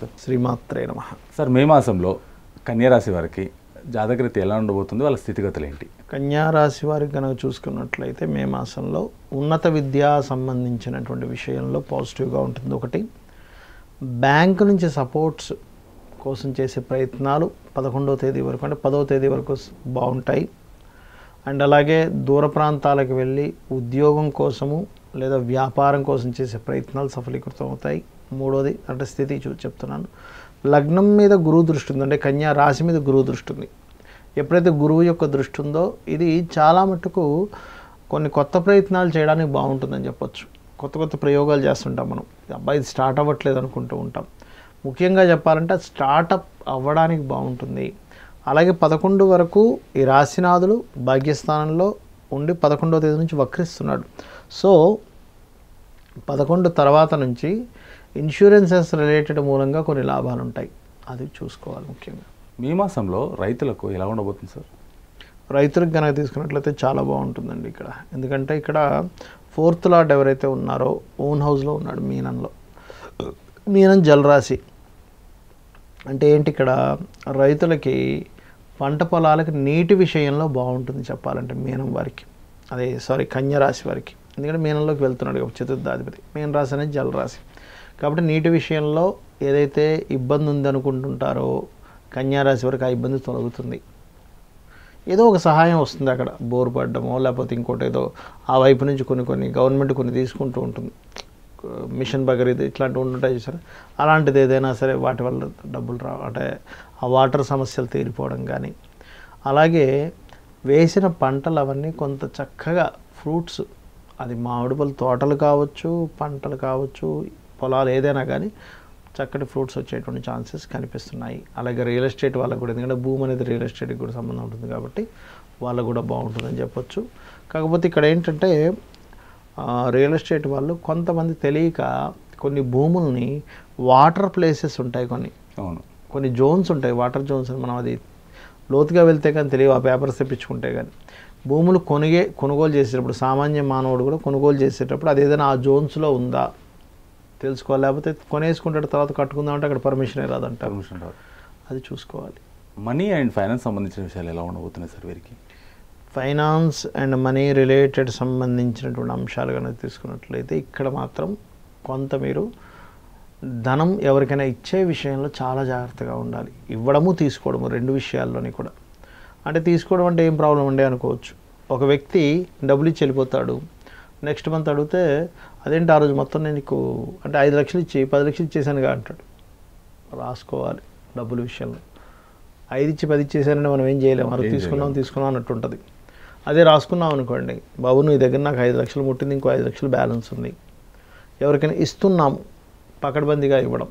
sir శ్రీమాత్రే నమ sir మే మాసంలో కన్యారాశి వారికి జాతకరీతి ఎలా ఉండబోతుంది వాళ్ళ స్థితిగతులు ఏంటి కన్యారాశి వారికి కనుక చూసుకున్నట్లయితే మే మాసంలో ఉన్నత విద్యా సంబంధించినటువంటి విషయంలో పాజిటివ్గా ఉంటుంది ఒకటి బ్యాంకు నుంచి సపోర్ట్స్ కోసం చేసే ప్రయత్నాలు పదకొండవ తేదీ వరకు అంటే పదవ తేదీ వరకు బాగుంటాయి అండ్ అలాగే దూర ప్రాంతాలకు వెళ్ళి ఉద్యోగం కోసము లేదా వ్యాపారం కోసం చేసే ప్రయత్నాలు సఫలీకృతం అవుతాయి మూడోది అంటే స్థితి చూ చెప్తున్నాను లగ్నం మీద గురువు దృష్టి ఉందంటే కన్యా రాశి మీద గురువు దృష్టి ఉంది ఎప్పుడైతే గురువు యొక్క దృష్టి ఉందో ఇది చాలా మటుకు కొన్ని కొత్త ప్రయత్నాలు చేయడానికి బాగుంటుందని చెప్పొచ్చు కొత్త కొత్త ప్రయోగాలు చేస్తుంటాం మనం అబ్బాయి ఇది స్టార్ట్ అవ్వట్లేదు అనుకుంటూ ఉంటాం ముఖ్యంగా చెప్పాలంటే స్టార్టప్ అవ్వడానికి బాగుంటుంది అలాగే పదకొండు వరకు ఈ రాశినాథులు భాగ్యస్థానంలో ఉండి పదకొండవ తేదీ నుంచి వక్రిస్తున్నాడు సో పదకొండు తర్వాత నుంచి ఇన్సూరెన్సెస్ రిలేటెడ్ మూలంగా కొన్ని లాభాలు ఉంటాయి అది చూసుకోవాలి ముఖ్యంగా మీ మాసంలో రైతులకు ఎలా ఉండబోతుంది సార్ రైతులకు కనుక తీసుకున్నట్లయితే చాలా బాగుంటుందండి ఇక్కడ ఎందుకంటే ఇక్కడ ఫోర్త్ లాట్ ఎవరైతే ఉన్నారో ఓన్ హౌస్లో ఉన్నాడు మీనంలో మీనం జలరాశి అంటే ఏంటి ఇక్కడ రైతులకి పంట పొలాలకు నీటి విషయంలో బాగుంటుంది చెప్పాలంటే మీనం వారికి అదే సారీ కన్యరాశి వారికి ఎందుకంటే మీనంలోకి వెళ్తున్నాడు చతుర్థాధిపతి మీన రాశి అనేది జలరాశి కాబట్టి నీటి విషయంలో ఏదైతే ఇబ్బంది ఉందనుకుంటుంటారో కన్యారాశి వరకు ఆ ఇబ్బంది తొలగుతుంది ఏదో ఒక సహాయం వస్తుంది అక్కడ బోర్ పడ్డమో లేకపోతే ఇంకోటి ఏదో ఆ వైపు నుంచి కొన్ని కొన్ని గవర్నమెంట్ కొన్ని తీసుకుంటూ ఉంటుంది మిషన్ బగరీది ఇట్లాంటివి ఉంటుంటాయి సరే అలాంటిది ఏదైనా సరే వాటి వల్ల డబ్బులు రా అంటే ఆ వాటర్ సమస్యలు తీరిపోవడం కానీ అలాగే వేసిన పంటలు అవన్నీ కొంత చక్కగా ఫ్రూట్స్ అది మామిడి తోటలు కావచ్చు పంటలు కావచ్చు పొలాలు ఏదైనా కానీ చక్కటి ఫ్రూట్స్ వచ్చేటువంటి ఛాన్సెస్ కనిపిస్తున్నాయి అలాగే రియల్ ఎస్టేట్ వాళ్ళకు కూడా ఎందుకంటే భూమి అనేది రియల్ ఎస్టేట్కి కూడా సంబంధం ఉంటుంది కాబట్టి వాళ్ళకు కూడా బాగుంటుందని చెప్పొచ్చు కాకపోతే ఇక్కడ ఏంటంటే రియల్ ఎస్టేట్ వాళ్ళు కొంతమంది తెలియక కొన్ని భూముల్ని వాటర్ ప్లేసెస్ ఉంటాయి కొన్ని అవును కొన్ని జోన్స్ ఉంటాయి వాటర్ జోన్స్ అని మనం అది లోతుగా వెళ్తే కానీ తెలియవు ఆ పేపర్స్ తెప్పించుకుంటే కానీ భూములు కొనిగే కొనుగోలు చేసేటప్పుడు సామాన్య మానవుడు కూడా కొనుగోలు చేసేటప్పుడు అది ఏదైనా ఆ జోన్స్లో ఉందా తెలుసుకోవాలి లేకపోతే కొనేసుకుంటాడు తర్వాత కట్టుకుందాం అంటే అక్కడ పర్మిషన్ రాదంట పర్మిషన్ రాదు అది చూసుకోవాలి మనీ అండ్ ఫైనాన్స్ సంబంధించిన విషయాలు ఎలా ఉండబోతున్నాయి సార్ వీరికి ఫైనాన్స్ అండ్ మనీ రిలేటెడ్ సంబంధించినటువంటి అంశాలు కనుక తీసుకున్నట్లయితే ఇక్కడ మాత్రం కొంత మీరు ధనం ఎవరికైనా ఇచ్చే విషయంలో చాలా జాగ్రత్తగా ఉండాలి ఇవ్వడము తీసుకోవడము రెండు విషయాల్లోని కూడా అంటే తీసుకోవడం అంటే ఏం ప్రాబ్లం ఉండే అనుకోవచ్చు ఒక వ్యక్తి డబ్బులు ఇచ్చి వెళ్ళిపోతాడు నెక్స్ట్ మంత్ అడిగితే అదేంటి ఆ రోజు మొత్తం నేను నీకు అంటే ఐదు లక్షలు ఇచ్చి పది లక్షలు ఇచ్చేసానుగా అంటాడు రాసుకోవాలి డబ్బుల విషయంలో ఐదు ఇచ్చి పది ఇచ్చేసానంటే మనం ఏం చేయలేము అరకు తీసుకున్నాం తీసుకున్నాం అన్నట్టు ఉంటుంది అదే రాసుకున్నాం అనుకోండి బాబు నీ దగ్గర నాకు ఐదు లక్షలు ముట్టింది ఇంకో ఐదు లక్షలు బ్యాలెన్స్ ఉంది ఎవరికైనా ఇస్తున్నాము పకడ్బందీగా ఇవ్వడం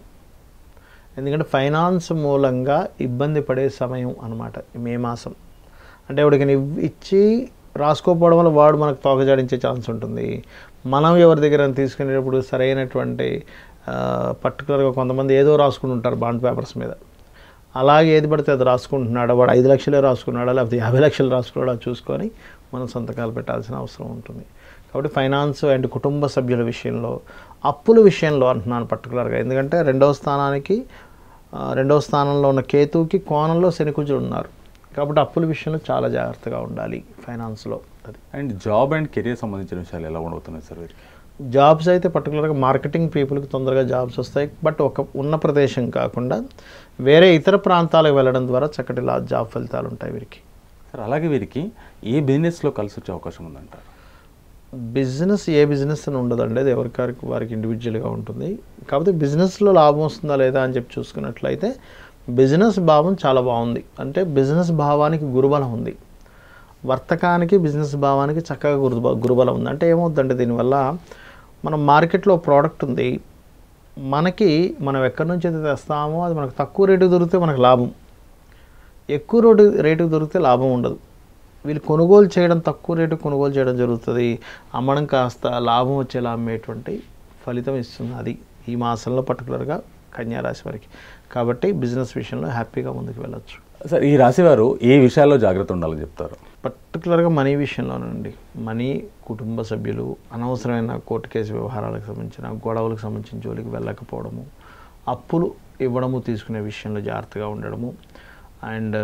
ఎందుకంటే ఫైనాన్స్ మూలంగా ఇబ్బంది పడే సమయం అనమాట మే మాసం అంటే ఎవరికైనా ఇచ్చి రాసుకోపోవడం వల్ల వాడు మనకు తోకజాడించే ఛాన్స్ ఉంటుంది మనం ఎవరి దగ్గర తీసుకునేటప్పుడు సరైనటువంటి పర్టికులర్గా కొంతమంది ఏదో రాసుకుని ఉంటారు బాండ్ పేపర్స్ మీద అలాగే ఏది పడితే అది రాసుకుంటున్నాడా వాడు ఐదు లక్షలే రాసుకున్నాడా లేకపోతే యాభై లక్షలు రాసుకున్నాడో చూసుకొని మనం సంతకాలు పెట్టాల్సిన అవసరం ఉంటుంది కాబట్టి ఫైనాన్స్ అండ్ కుటుంబ సభ్యుల విషయంలో అప్పుల విషయంలో అంటున్నాను పర్టికులర్గా ఎందుకంటే రెండవ స్థానానికి రెండవ స్థానంలో ఉన్న కేతువుకి కోణంలో శనికుజులు ఉన్నారు కాబట్టి అప్పుల విషయంలో చాలా జాగ్రత్తగా ఉండాలి ఫైనాన్స్లో అది అండ్ జాబ్ అండ్ కెరీర్ సంబంధించిన విషయాలు ఎలా ఉండబోతున్నాయి సార్ జాబ్స్ అయితే పర్టికులర్గా మార్కెటింగ్ పీపుల్కి తొందరగా జాబ్స్ వస్తాయి బట్ ఒక ఉన్న ప్రదేశం కాకుండా వేరే ఇతర ప్రాంతాలకు వెళ్ళడం ద్వారా చక్కటి లా జాబ్ ఫలితాలు ఉంటాయి వీరికి సార్ అలాగే వీరికి ఏ బిజినెస్లో కలిసి వచ్చే అవకాశం ఉందంటారు బిజినెస్ ఏ బిజినెస్ అని ఉండదండి అది ఎవరికారికి వారికి ఇండివిజువల్గా ఉంటుంది కాకపోతే బిజినెస్లో లాభం వస్తుందా లేదా అని చెప్పి చూసుకున్నట్లయితే బిజినెస్ భావం చాలా బాగుంది అంటే బిజినెస్ భావానికి గురుబలం ఉంది వర్తకానికి బిజినెస్ భావానికి చక్కగా గురు గురుబలం ఉంది అంటే ఏమవుతుందంటే దీనివల్ల మన మార్కెట్లో ప్రోడక్ట్ ఉంది మనకి మనం ఎక్కడి నుంచి అయితే తెస్తామో అది మనకు తక్కువ రేటుకి దొరికితే మనకు లాభం ఎక్కువ రేటు రేటు దొరికితే లాభం ఉండదు వీళ్ళు కొనుగోలు చేయడం తక్కువ రేటు కొనుగోలు చేయడం జరుగుతుంది అమ్మడం కాస్త లాభం వచ్చేలా అమ్మేటువంటి ఫలితం ఇస్తుంది అది ఈ మాసంలో పర్టికులర్గా కన్యారాశి వారికి కాబట్టి బిజినెస్ విషయంలో హ్యాపీగా ముందుకు వెళ్ళచ్చు సార్ ఈ రాశివారు ఏ విషయాల్లో జాగ్రత్త ఉండాలని చెప్తారు పర్టికులర్గా మనీ విషయంలోనండి మనీ కుటుంబ సభ్యులు అనవసరమైన కోర్టు కేసు వ్యవహారాలకు సంబంధించిన గొడవలకు సంబంధించిన జోలికి వెళ్ళకపోవడము అప్పులు ఇవ్వడము తీసుకునే విషయంలో జాగ్రత్తగా ఉండడము అండ్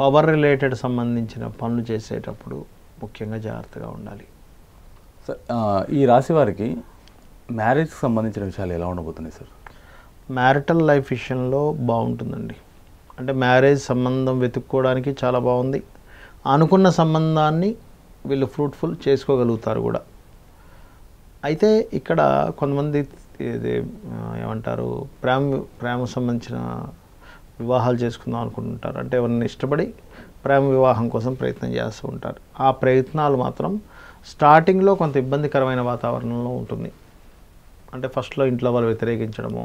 పవర్ రిలేటెడ్ సంబంధించిన పనులు చేసేటప్పుడు ముఖ్యంగా జాగ్రత్తగా ఉండాలి సార్ ఈ రాశి వారికి మ్యారేజ్కి సంబంధించిన విషయాలు ఎలా ఉండబోతున్నాయి సార్ మ్యారిటల్ లైఫ్ విషయంలో బాగుంటుందండి అంటే మ్యారేజ్ సంబంధం వెతుక్కోవడానికి చాలా బాగుంది అనుకున్న సంబంధాన్ని వీళ్ళు ఫ్రూట్ఫుల్ చేసుకోగలుగుతారు కూడా అయితే ఇక్కడ కొంతమంది ఇది ఏమంటారు ప్రేమ ప్రేమ సంబంధించిన వివాహాలు చేసుకుందాం అనుకుంటుంటారు అంటే ఎవరిని ఇష్టపడి ప్రేమ వివాహం కోసం ప్రయత్నం చేస్తూ ఉంటారు ఆ ప్రయత్నాలు మాత్రం స్టార్టింగ్లో కొంత ఇబ్బందికరమైన వాతావరణంలో ఉంటుంది అంటే ఫస్ట్లో ఇంట్లో వాళ్ళు వ్యతిరేకించడము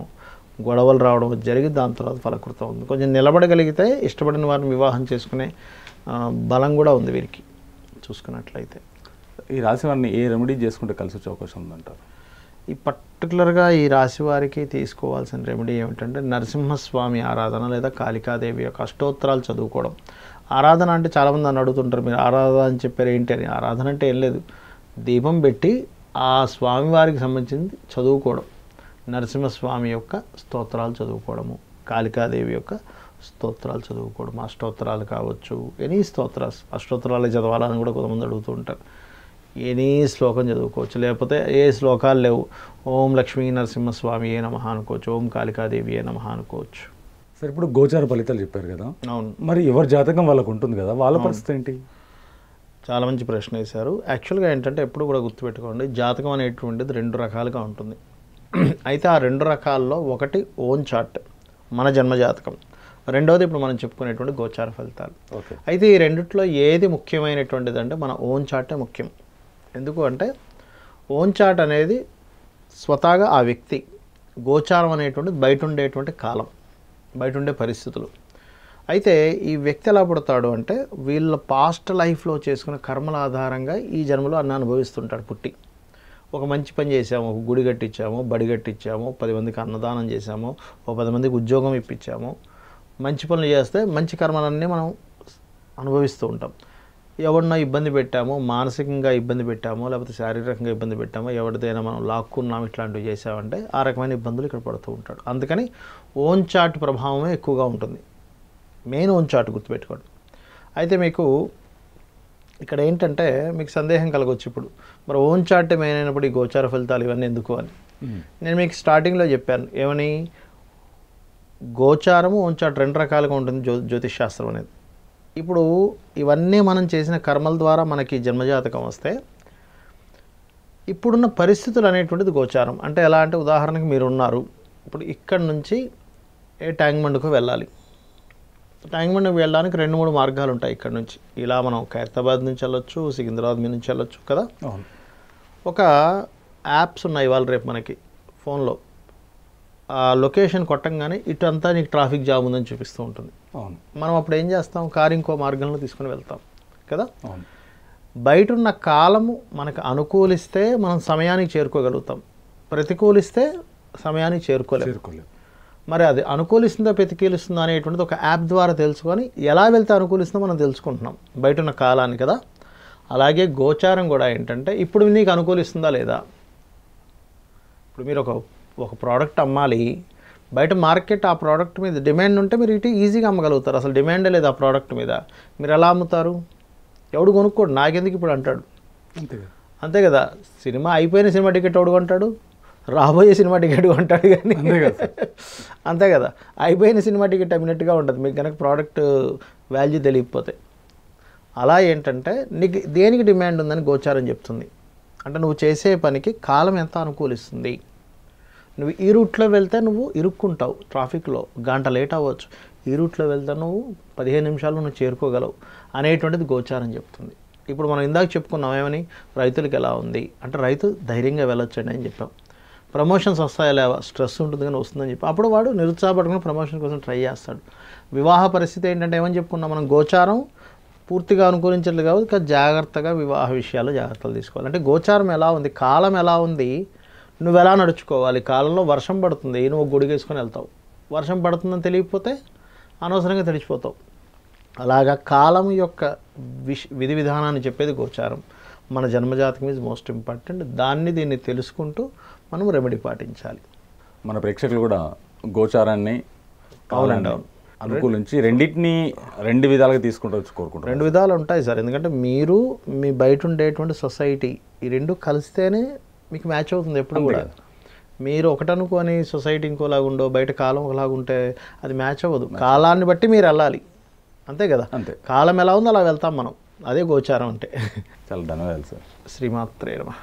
గొడవలు రావడం జరిగి దాని తర్వాత ఫలకృతం ఉంది కొంచెం నిలబడగలిగితే ఇష్టపడిన వారిని వివాహం చేసుకునే బలం కూడా ఉంది వీరికి చూసుకున్నట్లయితే ఈ రాశి వారిని ఏ రెమెడీ చేసుకుంటే కలిసి వచ్చే అవకాశం ఉందంటారు ఈ పర్టికులర్గా ఈ రాశి వారికి తీసుకోవాల్సిన రెమెడీ ఏమిటంటే నరసింహస్వామి ఆరాధన లేదా కాళికాదేవి యొక్క అష్టోత్తరాలు చదువుకోవడం ఆరాధన అంటే చాలామంది అని అడుగుతుంటారు మీరు ఆరాధన అని చెప్పారు ఏంటి అని ఆరాధన అంటే ఏం లేదు దీపం పెట్టి ఆ స్వామివారికి సంబంధించింది చదువుకోవడం నరసింహస్వామి యొక్క స్తోత్రాలు చదువుకోవడము కాళికాదేవి యొక్క స్తోత్రాలు చదువుకోవడం అష్టోత్తరాలు కావచ్చు ఎనీ స్తోత్ర అష్టోత్తరాలు చదవాలని కూడా కొంతమంది అడుగుతూ ఉంటారు ఎనీ శ్లోకం చదువుకోవచ్చు లేకపోతే ఏ శ్లోకాలు లేవు ఓం లక్ష్మీ నరసింహస్వామి ఏ నమ అనుకోవచ్చు ఓం కాళికాదేవి ఏ నమ అనుకోవచ్చు సరే ఇప్పుడు గోచార ఫలితాలు చెప్పారు కదా అవును మరి ఎవరి జాతకం వాళ్ళకు ఉంటుంది కదా వాళ్ళ పరిస్థితి ఏంటి చాలా మంచి ప్రశ్న వేశారు యాక్చువల్గా ఏంటంటే ఎప్పుడు కూడా గుర్తుపెట్టుకోండి జాతకం అనేటువంటిది రెండు రకాలుగా ఉంటుంది అయితే ఆ రెండు రకాల్లో ఒకటి ఓన్ చార్ట్ మన జన్మజాతకం రెండవది ఇప్పుడు మనం చెప్పుకునేటువంటి గోచార ఫలితాలు అయితే ఈ రెండిట్లో ఏది ముఖ్యమైనటువంటిది అంటే మన ఓన్ చార్టే ముఖ్యం ఎందుకు అంటే ఓన్ చార్ట్ అనేది స్వతహాగా ఆ వ్యక్తి గోచారం అనేటువంటి బయట ఉండేటువంటి కాలం బయట ఉండే పరిస్థితులు అయితే ఈ వ్యక్తి ఎలా పుడతాడు అంటే వీళ్ళ పాస్ట్ లైఫ్లో చేసుకున్న కర్మల ఆధారంగా ఈ జన్మలో అన్న అనుభవిస్తుంటాడు పుట్టి ఒక మంచి పని చేసాము ఒక గుడి కట్టించాము బడి కట్టించాము పది మందికి అన్నదానం చేసాము ఒక పది మందికి ఉద్యోగం ఇప్పించాము మంచి పనులు చేస్తే మంచి కర్మలన్నీ మనం అనుభవిస్తూ ఉంటాం ఎవరినో ఇబ్బంది పెట్టాము మానసికంగా ఇబ్బంది పెట్టాము లేకపోతే శారీరకంగా ఇబ్బంది పెట్టాము ఎవరిదైనా మనం లాక్కున్నాం ఇట్లాంటివి చేసామంటే ఆ రకమైన ఇబ్బందులు ఇక్కడ పడుతూ ఉంటాడు అందుకని ఓన్ చాట్ ప్రభావమే ఎక్కువగా ఉంటుంది మెయిన్ ఓన్ చాట్ గుర్తుపెట్టుకోండి అయితే మీకు ఇక్కడ ఏంటంటే మీకు సందేహం కలగొచ్చు ఇప్పుడు మరి ఓన్ చార్ట్ మెయిన్ ఈ గోచార ఫలితాలు ఇవన్నీ ఎందుకు అని నేను మీకు స్టార్టింగ్లో చెప్పాను ఏమని గోచారము ఓన్ చార్ట్ రెండు రకాలుగా ఉంటుంది జ్యో జ్యోతిష్ శాస్త్రం అనేది ఇప్పుడు ఇవన్నీ మనం చేసిన కర్మల ద్వారా మనకి జన్మజాతకం వస్తే ఇప్పుడున్న పరిస్థితులు అనేటువంటిది గోచారం అంటే ఎలా అంటే ఉదాహరణకి మీరున్నారు ఇప్పుడు ఇక్కడ నుంచి ఏ ట్యాంక్ బండ్కు వెళ్ళాలి ట్యాంక్ ట్యాంక్బండ్ వెళ్ళడానికి రెండు మూడు మార్గాలు ఉంటాయి ఇక్కడ నుంచి ఇలా మనం ఖైరతాబాద్ నుంచి వెళ్ళొచ్చు సికింద్రాబాద్ మీ నుంచి వెళ్ళొచ్చు కదా ఒక యాప్స్ ఉన్నాయి ఇవాళ రేపు మనకి ఫోన్లో లొకేషన్ కొట్టంగానే ఇటు అంతా నీకు ట్రాఫిక్ జామ్ ఉందని చూపిస్తూ ఉంటుంది మనం అప్పుడు ఏం చేస్తాం కారు ఇంకో మార్గంలో తీసుకుని వెళ్తాం కదా బయట ఉన్న కాలము మనకు అనుకూలిస్తే మనం సమయానికి చేరుకోగలుగుతాం ప్రతికూలిస్తే సమయానికి చేరుకోలేదు మరి అది అనుకూలిస్తుందా ప్రతికూలిస్తుందా అనేటువంటిది ఒక యాప్ ద్వారా తెలుసుకొని ఎలా వెళ్తే అనుకూలిస్తుందో మనం తెలుసుకుంటున్నాం బయట ఉన్న కాలాన్ని కదా అలాగే గోచారం కూడా ఏంటంటే ఇప్పుడు నీకు అనుకూలిస్తుందా లేదా ఇప్పుడు మీరు ఒక ఒక ప్రోడక్ట్ అమ్మాలి బయట మార్కెట్ ఆ ప్రోడక్ట్ మీద డిమాండ్ ఉంటే మీరు ఇటు ఈజీగా అమ్మగలుగుతారు అసలు డిమాండే లేదు ఆ ప్రోడక్ట్ మీద మీరు ఎలా అమ్ముతారు ఎవడు కొనుక్కోడు నాకెందుకు ఇప్పుడు అంటాడు అంతే కదా సినిమా అయిపోయిన సినిమా టికెట్ ఎవడు కొంటాడు రాబోయే సినిమా టికెట్ కొంటాడు కానీ అంతే కదా అయిపోయిన సినిమా టికెట్ అమ్మినట్టుగా ఉంటుంది మీకు కనుక ప్రోడక్ట్ వాల్యూ తెలియకపోతే అలా ఏంటంటే నీకు దేనికి డిమాండ్ ఉందని గోచారం చెప్తుంది అంటే నువ్వు చేసే పనికి కాలం ఎంత అనుకూలిస్తుంది నువ్వు ఈ రూట్లో వెళ్తే నువ్వు ఇరుక్కుంటావు ట్రాఫిక్లో గంట లేట్ అవ్వచ్చు ఈ రూట్లో వెళ్తే నువ్వు పదిహేను నిమిషాలు నువ్వు చేరుకోగలవు అనేటువంటిది గోచారం చెప్తుంది ఇప్పుడు మనం ఇందాక చెప్పుకున్నామేమని రైతులకు ఎలా ఉంది అంటే రైతు ధైర్యంగా వెళ్ళొచ్చండి అని చెప్పాం ప్రమోషన్స్ వస్తాయా లేవా స్ట్రెస్ ఉంటుంది కానీ వస్తుందని చెప్పి అప్పుడు వాడు నిరుత్సాహపడుకుని ప్రమోషన్ కోసం ట్రై చేస్తాడు వివాహ పరిస్థితి ఏంటంటే ఏమని చెప్పుకున్నా మనం గోచారం పూర్తిగా అనుకూలించలేదు కాబట్టి జాగ్రత్తగా వివాహ విషయాలు జాగ్రత్తలు తీసుకోవాలి అంటే గోచారం ఎలా ఉంది కాలం ఎలా ఉంది నువ్వు ఎలా నడుచుకోవాలి కాలంలో వర్షం పడుతుంది నువ్వు వేసుకొని వెళ్తావు వర్షం పడుతుందని తెలియకపోతే అనవసరంగా తెలిసిపోతావు అలాగా కాలం యొక్క విధి విధానాన్ని చెప్పేది గోచారం మన జన్మజాతకం ఈజ్ మోస్ట్ ఇంపార్టెంట్ దాన్ని దీన్ని తెలుసుకుంటూ మనం రెమెడీ పాటించాలి మన ప్రేక్షకులు కూడా గోచారాన్ని అవునండి అవును అనుకూలించి రెండింటిని రెండు విధాలుగా తీసుకుంటూ కోరుకుంటారు రెండు విధాలు ఉంటాయి సార్ ఎందుకంటే మీరు మీ బయట ఉండేటువంటి సొసైటీ ఈ రెండు కలిస్తేనే మీకు మ్యాచ్ అవుతుంది ఎప్పుడు కూడా మీరు ఒకటనుకొని సొసైటీ ఇంకోలాగా ఉండో బయట కాలం ఒకలాగా ఉంటే అది మ్యాచ్ అవ్వదు కాలాన్ని బట్టి మీరు వెళ్ళాలి అంతే కదా అంతే కాలం ఎలా ఉందో అలా వెళ్తాం మనం అదే గోచారం అంటే చాలా ధన్యవాదాలు సార్ శ్రీమాత్రే నమ